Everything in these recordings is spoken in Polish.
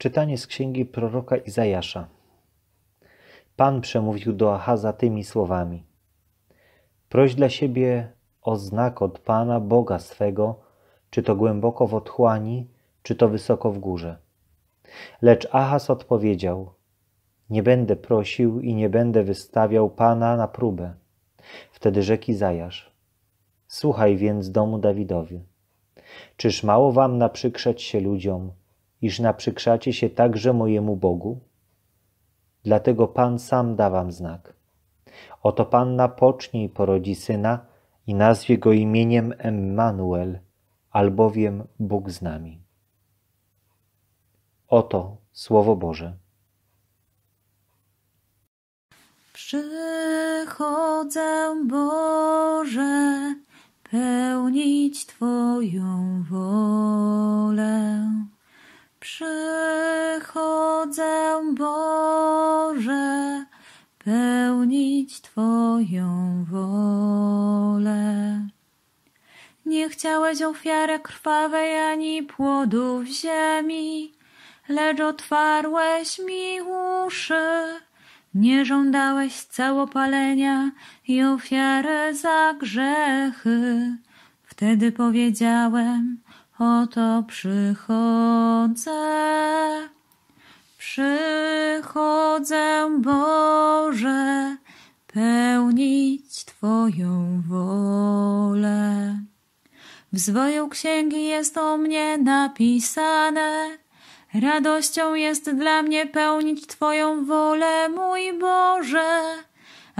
Czytanie z księgi proroka Izajasza. Pan przemówił do Ahaza tymi słowami: Proś dla siebie o znak od Pana Boga swego, czy to głęboko w otchłani, czy to wysoko w górze. Lecz Ahaz odpowiedział: Nie będę prosił i nie będę wystawiał Pana na próbę. Wtedy rzeki Zajasz: Słuchaj więc domu Dawidowi. Czyż mało wam naprzykrzeć się ludziom, iż naprzykrzacie się także mojemu Bogu? Dlatego Pan sam da wam znak. Oto Panna pocznie i porodzi syna i nazwie go imieniem Emmanuel, albowiem Bóg z nami. Oto Słowo Boże. Przychodzę, Boże, pełnić Twoją wolę przychodzę, Boże, pełnić Twoją wolę. Nie chciałeś ofiary krwawej ani płodów ziemi, lecz otwarłeś mi uszy. Nie żądałeś całopalenia i ofiary za grzechy. Wtedy powiedziałem, Oto przychodzę, przychodzę Boże, pełnić Twoją wolę. W zwoju księgi jest o mnie napisane, radością jest dla mnie pełnić Twoją wolę, mój Boże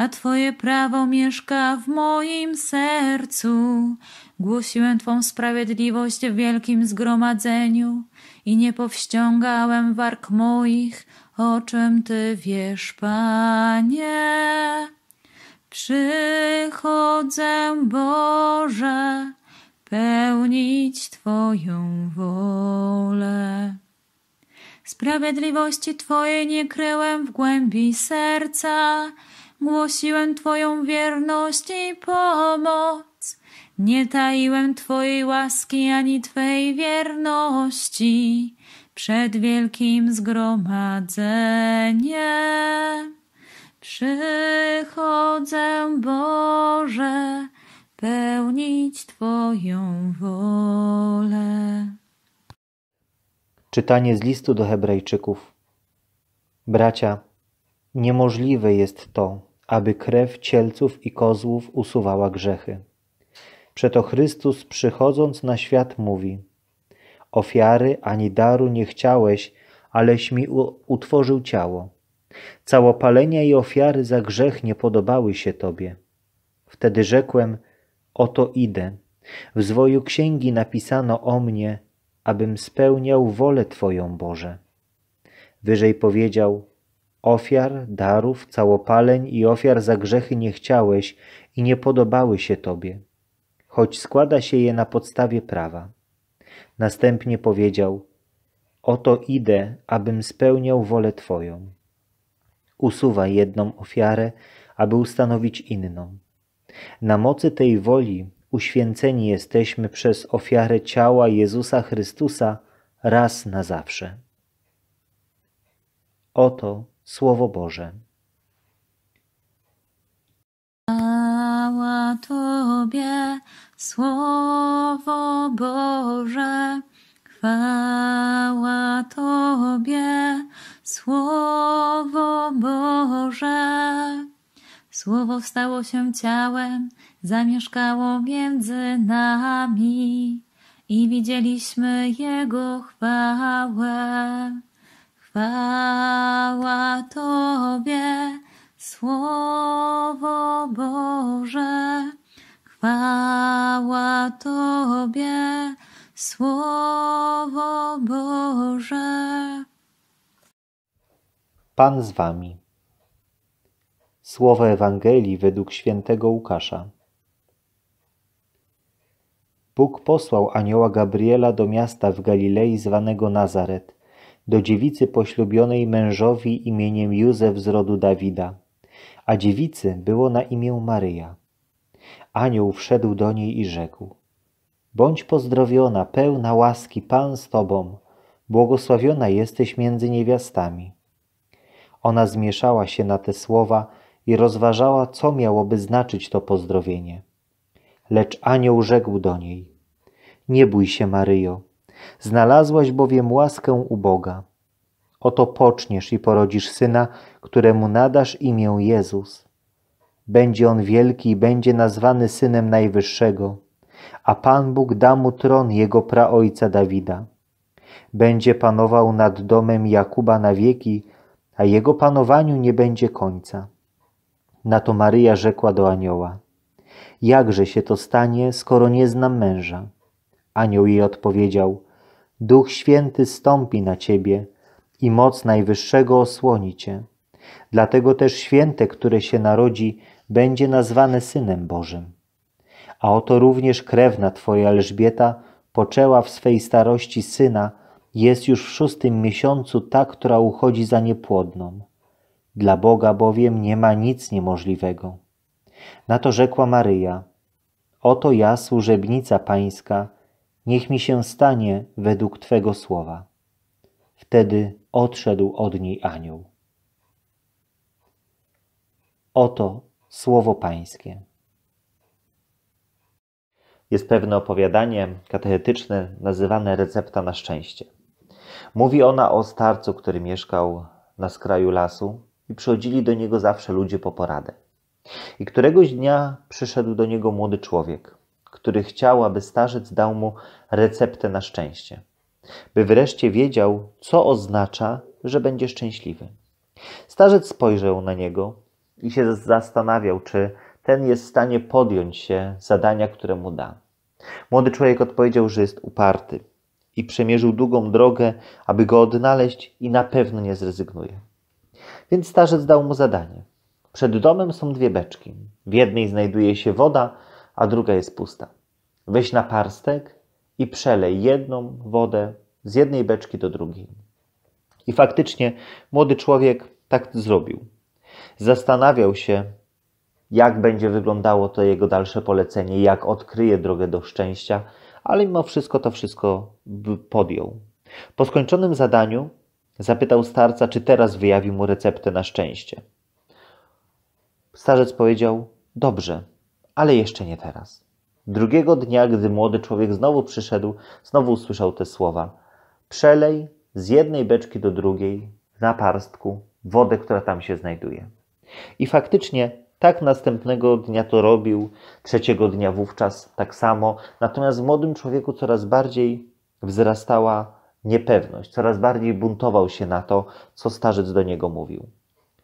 a Twoje prawo mieszka w moim sercu. Głosiłem Twą sprawiedliwość w wielkim zgromadzeniu i nie powściągałem warg moich, o czym Ty wiesz, Panie. Przychodzę, Boże, pełnić Twoją wolę. Sprawiedliwości Twojej nie kryłem w głębi serca, Głosiłem Twoją wierność i pomoc. Nie taiłem Twojej łaski ani Twej wierności przed wielkim zgromadzeniem. Przychodzę, Boże, pełnić Twoją wolę. Czytanie z listu do Hebrajczyków. Bracia, niemożliwe jest to, aby krew cielców i kozłów usuwała grzechy. Przeto Chrystus przychodząc na świat mówi: Ofiary ani daru nie chciałeś, aleś mi utworzył ciało. Całopalenia i ofiary za grzech nie podobały się Tobie. Wtedy rzekłem: Oto idę. W zwoju księgi napisano o mnie, abym spełniał wolę Twoją, Boże. Wyżej powiedział: Ofiar, darów, całopaleń i ofiar za grzechy nie chciałeś i nie podobały się Tobie, choć składa się je na podstawie prawa. Następnie powiedział, oto idę, abym spełniał wolę Twoją. Usuwa jedną ofiarę, aby ustanowić inną. Na mocy tej woli uświęceni jesteśmy przez ofiarę ciała Jezusa Chrystusa raz na zawsze. Oto Słowo Boże. Chwała Tobie, Słowo Boże, chwała Tobie, Słowo Boże. Słowo stało się ciałem, zamieszkało między nami i widzieliśmy Jego chwałę. Chwała Tobie, Słowo Boże. Chwała Tobie, Słowo Boże. Pan z Wami. Słowo Ewangelii według świętego Łukasza. Bóg posłał anioła Gabriela do miasta w Galilei zwanego Nazaret – do dziewicy poślubionej mężowi imieniem Józef z rodu Dawida, a dziewicy było na imię Maryja. Anioł wszedł do niej i rzekł: Bądź pozdrowiona, pełna łaski, Pan z Tobą, błogosławiona jesteś między niewiastami. Ona zmieszała się na te słowa i rozważała, co miałoby znaczyć to pozdrowienie. Lecz anioł rzekł do niej: Nie bój się, Maryjo, Znalazłaś bowiem łaskę u Boga. Oto poczniesz i porodzisz syna, któremu nadasz imię Jezus. Będzie on wielki i będzie nazwany synem Najwyższego, a Pan Bóg da mu tron jego praojca Dawida. Będzie panował nad domem Jakuba na wieki, a jego panowaniu nie będzie końca. Na to Maryja rzekła do anioła: Jakże się to stanie, skoro nie znam męża? Anioł jej odpowiedział: Duch Święty stąpi na ciebie i moc Najwyższego osłoni cię. Dlatego też święte, które się narodzi, będzie nazwane Synem Bożym. A oto również krewna Twoja Elżbieta poczęła w swej starości syna, jest już w szóstym miesiącu ta, która uchodzi za niepłodną. Dla Boga bowiem nie ma nic niemożliwego. Na to rzekła Maryja: Oto ja, służebnica Pańska, Niech mi się stanie według Twego słowa. Wtedy odszedł od niej anioł. Oto słowo Pańskie. Jest pewne opowiadanie katechetyczne nazywane Recepta na szczęście. Mówi ona o starcu, który mieszkał na skraju lasu i przychodzili do niego zawsze ludzie po poradę. I któregoś dnia przyszedł do niego młody człowiek, który chciał, aby starzec dał mu receptę na szczęście, by wreszcie wiedział, co oznacza, że będzie szczęśliwy. Starzec spojrzał na niego i się zastanawiał, czy ten jest w stanie podjąć się zadania, które mu da. Młody człowiek odpowiedział, że jest uparty i przemierzył długą drogę, aby go odnaleźć i na pewno nie zrezygnuje. Więc starzec dał mu zadanie. Przed domem są dwie beczki. W jednej znajduje się woda, a druga jest pusta. Weź na parstek i przelej jedną wodę z jednej beczki do drugiej. I faktycznie młody człowiek tak zrobił. Zastanawiał się, jak będzie wyglądało to jego dalsze polecenie, jak odkryje drogę do szczęścia, ale mimo wszystko to wszystko podjął. Po skończonym zadaniu zapytał starca, czy teraz wyjawi mu receptę na szczęście. Starzec powiedział: Dobrze, ale jeszcze nie teraz. Drugiego dnia, gdy młody człowiek znowu przyszedł, znowu usłyszał te słowa: Przelej z jednej beczki do drugiej, na parstku, wodę, która tam się znajduje. I faktycznie tak następnego dnia to robił, trzeciego dnia wówczas tak samo. Natomiast w młodym człowieku coraz bardziej wzrastała niepewność, coraz bardziej buntował się na to, co starzec do niego mówił.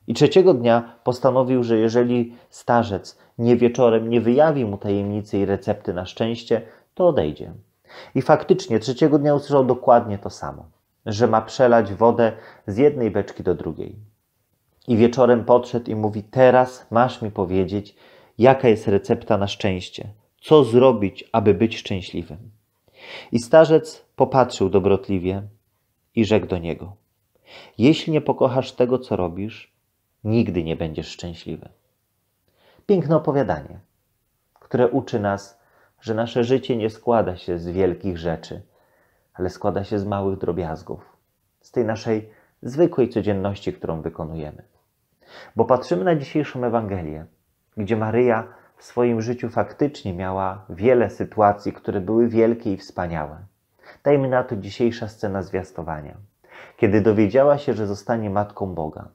I trzeciego dnia postanowił, że jeżeli starzec nie wieczorem nie wyjawi mu tajemnicy i recepty na szczęście, to odejdzie. I faktycznie trzeciego dnia usłyszał dokładnie to samo, że ma przelać wodę z jednej beczki do drugiej. I wieczorem podszedł i mówi: Teraz masz mi powiedzieć, jaka jest recepta na szczęście, co zrobić, aby być szczęśliwym. I starzec popatrzył dobrotliwie i rzekł do niego: Jeśli nie pokochasz tego, co robisz, nigdy nie będziesz szczęśliwy. Piękne opowiadanie, które uczy nas, że nasze życie nie składa się z wielkich rzeczy, ale składa się z małych drobiazgów, z tej naszej zwykłej codzienności, którą wykonujemy. Bo patrzymy na dzisiejszą Ewangelię, gdzie Maryja w swoim życiu faktycznie miała wiele sytuacji, które były wielkie i wspaniałe. Dajmy na to dzisiejsza scena zwiastowania, kiedy dowiedziała się, że zostanie matką Boga.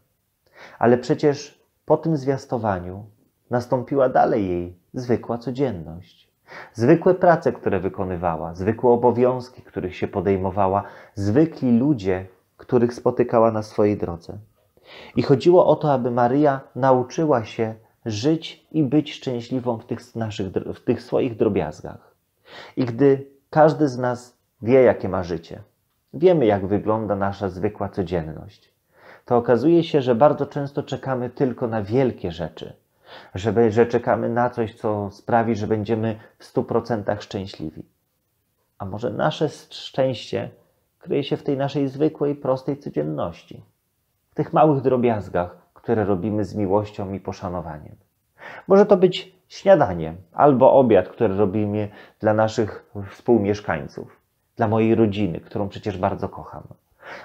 Ale przecież po tym zwiastowaniu nastąpiła dalej jej zwykła codzienność. Zwykłe prace, które wykonywała, zwykłe obowiązki, których się podejmowała, zwykli ludzie, których spotykała na swojej drodze. I chodziło o to, aby Maryja nauczyła się żyć i być szczęśliwą w tych, naszych, w tych swoich drobiazgach. I gdy każdy z nas wie, jakie ma życie, wiemy, jak wygląda nasza zwykła codzienność, to okazuje się, że bardzo często czekamy tylko na wielkie rzeczy, że, że czekamy na coś, co sprawi, że będziemy w 100% szczęśliwi. A może nasze szczęście kryje się w tej naszej zwykłej, prostej codzienności, w tych małych drobiazgach, które robimy z miłością i poszanowaniem. Może to być śniadanie albo obiad, który robimy dla naszych współmieszkańców, dla mojej rodziny, którą przecież bardzo kocham.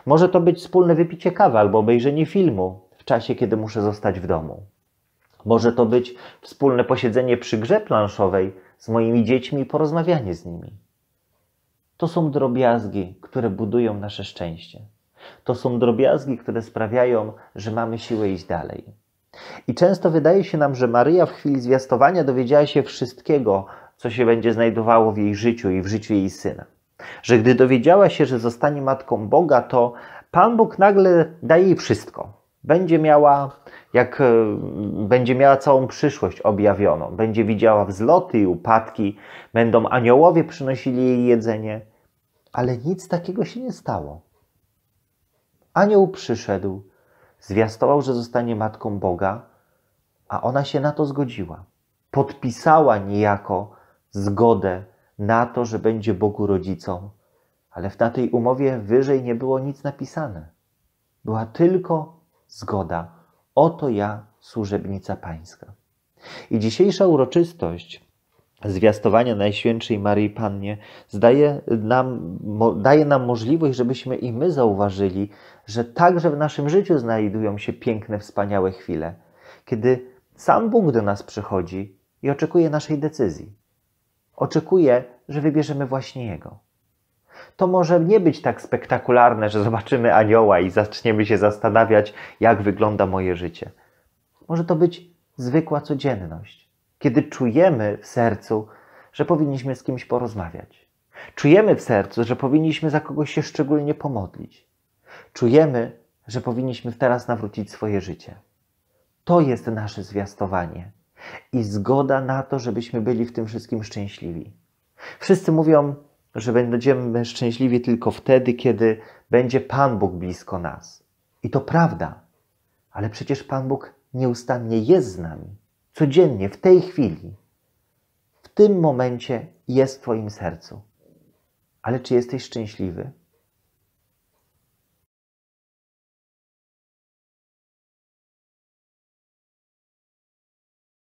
Może to być wspólne wypicie kawy albo obejrzenie filmu w czasie, kiedy muszę zostać w domu. Może to być wspólne posiedzenie przy grze planszowej z moimi dziećmi i porozmawianie z nimi. To są drobiazgi, które budują nasze szczęście. To są drobiazgi, które sprawiają, że mamy siłę iść dalej. I często wydaje się nam, że Maryja w chwili zwiastowania dowiedziała się wszystkiego, co się będzie znajdowało w jej życiu i w życiu jej syna że gdy dowiedziała się, że zostanie matką Boga, to Pan Bóg nagle daje jej wszystko. Będzie miała, jak e, będzie miała całą przyszłość objawioną, będzie widziała wzloty i upadki, będą aniołowie przynosili jej jedzenie, ale nic takiego się nie stało. Anioł przyszedł, zwiastował, że zostanie matką Boga, a ona się na to zgodziła. Podpisała niejako zgodę na to, że będzie Bogu rodzicą, ale w na tej umowie wyżej nie było nic napisane. Była tylko zgoda. Oto ja, służebnica Pańska. I dzisiejsza uroczystość zwiastowania Najświętszej Marii Pannie zdaje nam, daje nam możliwość, żebyśmy i my zauważyli, że także w naszym życiu znajdują się piękne, wspaniałe chwile, kiedy sam Bóg do nas przychodzi i oczekuje naszej decyzji oczekuje, że wybierzemy właśnie Jego. To może nie być tak spektakularne, że zobaczymy anioła i zaczniemy się zastanawiać, jak wygląda moje życie. Może to być zwykła codzienność, kiedy czujemy w sercu, że powinniśmy z kimś porozmawiać. Czujemy w sercu, że powinniśmy za kogoś się szczególnie pomodlić. Czujemy, że powinniśmy teraz nawrócić swoje życie. To jest nasze zwiastowanie i zgoda na to, żebyśmy byli w tym wszystkim szczęśliwi. Wszyscy mówią, że będziemy szczęśliwi tylko wtedy, kiedy będzie Pan Bóg blisko nas. I to prawda, ale przecież Pan Bóg nieustannie jest z nami. Codziennie, w tej chwili, w tym momencie jest w Twoim sercu. Ale czy jesteś szczęśliwy?